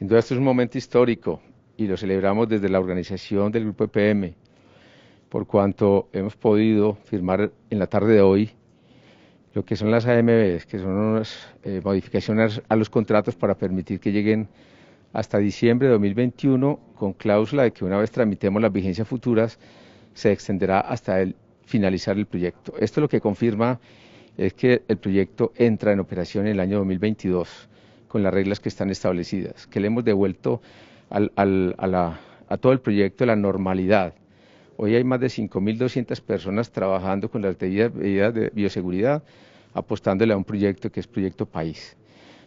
Sin duda, esto es un momento histórico y lo celebramos desde la organización del Grupo EPM, por cuanto hemos podido firmar en la tarde de hoy lo que son las AMBs, que son unas eh, modificaciones a los contratos para permitir que lleguen hasta diciembre de 2021 con cláusula de que una vez tramitemos las vigencias futuras se extenderá hasta el finalizar el proyecto. Esto lo que confirma es que el proyecto entra en operación en el año 2022 con las reglas que están establecidas, que le hemos devuelto a, todo el proyecto la normalidad. Hoy hay más de 5.200 personas trabajando con las medidas de bioseguridad, apostándole a un proyecto que es Proyecto País.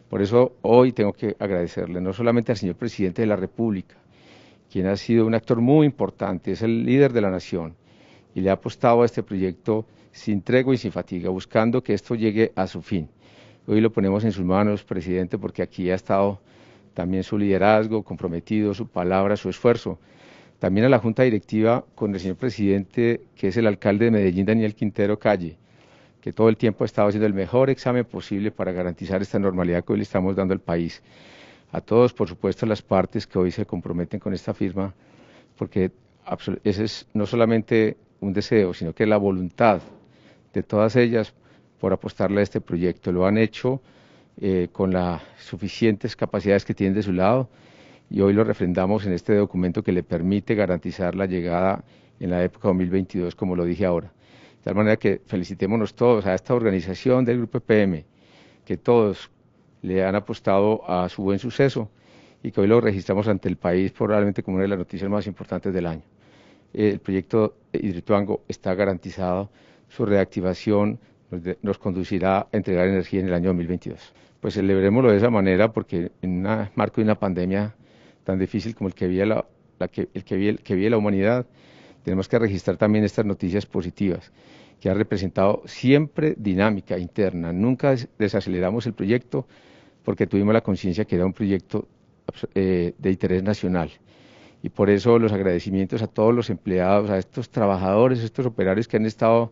Por eso hoy tengo que agradecerle no solamente al señor presidente de la República, quien ha sido un actor muy importante, es el líder de la nación y le ha apostado a este proyecto sin tregua y sin fatiga, buscando que esto llegue a su fin. Hoy lo ponemos en sus manos, presidente, porque aquí ha estado también su liderazgo, comprometido, su palabra, su esfuerzo. También a la Junta Directiva con el señor presidente, que es el alcalde de Medellín, Daniel Quintero Calle, que todo el tiempo ha estado haciendo el mejor examen posible para garantizar esta normalidad que hoy le estamos dando al país. A todos, por supuesto, las partes que hoy se comprometen con esta firma, porque ese es no solamente un deseo, sino que la voluntad de todas ellas por apostarle a este proyecto. Lo han hecho eh, con las suficientes capacidades que tienen de su lado y hoy lo refrendamos en este documento que le permite garantizar la llegada en la época 2022, como lo dije ahora. De tal manera que felicitémonos todos a esta organización del Grupo e PM, que todos le han apostado a su buen suceso y que hoy lo registramos ante el país probablemente como una de las noticias más importantes del año. El proyecto Hidrituango está garantizado, su reactivación pues, nos, conducirá a entregar energía en el año 2022. Pues celebrémoslo de esa manera porque en un marco de una pandemia tan difícil como el que vive la, que, el que, que la humanidad, tenemos que registrar también estas noticias positivas que ha representado siempre dinámica interna. Nunca desaceleramos el proyecto porque tuvimos la conciencia que era un proyecto eh, de interés nacional. Y por eso los agradecimientos a todos los empleados, a estos trabajadores, a estos operarios que han estado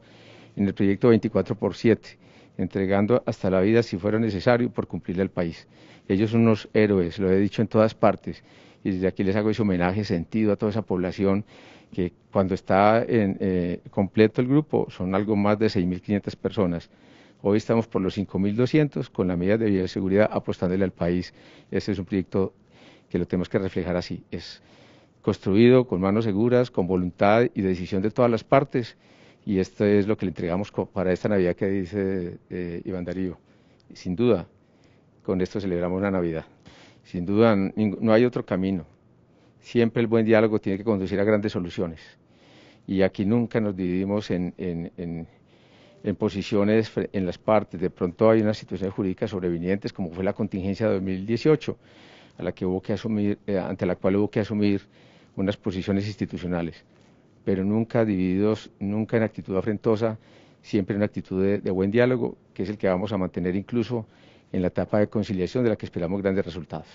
en el proyecto 24 por 7, entregando hasta la vida si fuera necesario por cumplirle al país. Ellos son unos héroes, lo he dicho en todas partes, y desde aquí les hago ese homenaje sentido a toda esa población que cuando está en, eh, completo el grupo son algo más de 6.500 personas. Hoy estamos por los 5.200 con la medida de seguridad apostándole al país. ese es un proyecto que lo tenemos que reflejar así. Es construido con manos seguras, con voluntad y decisión de todas las partes y esto es lo que le entregamos para esta Navidad que dice eh, Iván Darío. Sin duda, con esto celebramos la Navidad. Sin duda, no hay otro camino. Siempre el buen diálogo tiene que conducir a grandes soluciones. Y aquí nunca nos dividimos en, posiciones en las partes. De pronto hay unas situaciones jurídicas sobrevinientes, como fue la contingencia de 2018, a la que hubo eh, ante la cual hubo que asumir unas posiciones institucionales pero nunca divididos, nunca en actitud afrentosa, siempre en actitud de, buen diálogo, que es el que vamos a mantener incluso en la etapa de conciliación de la que esperamos grandes resultados.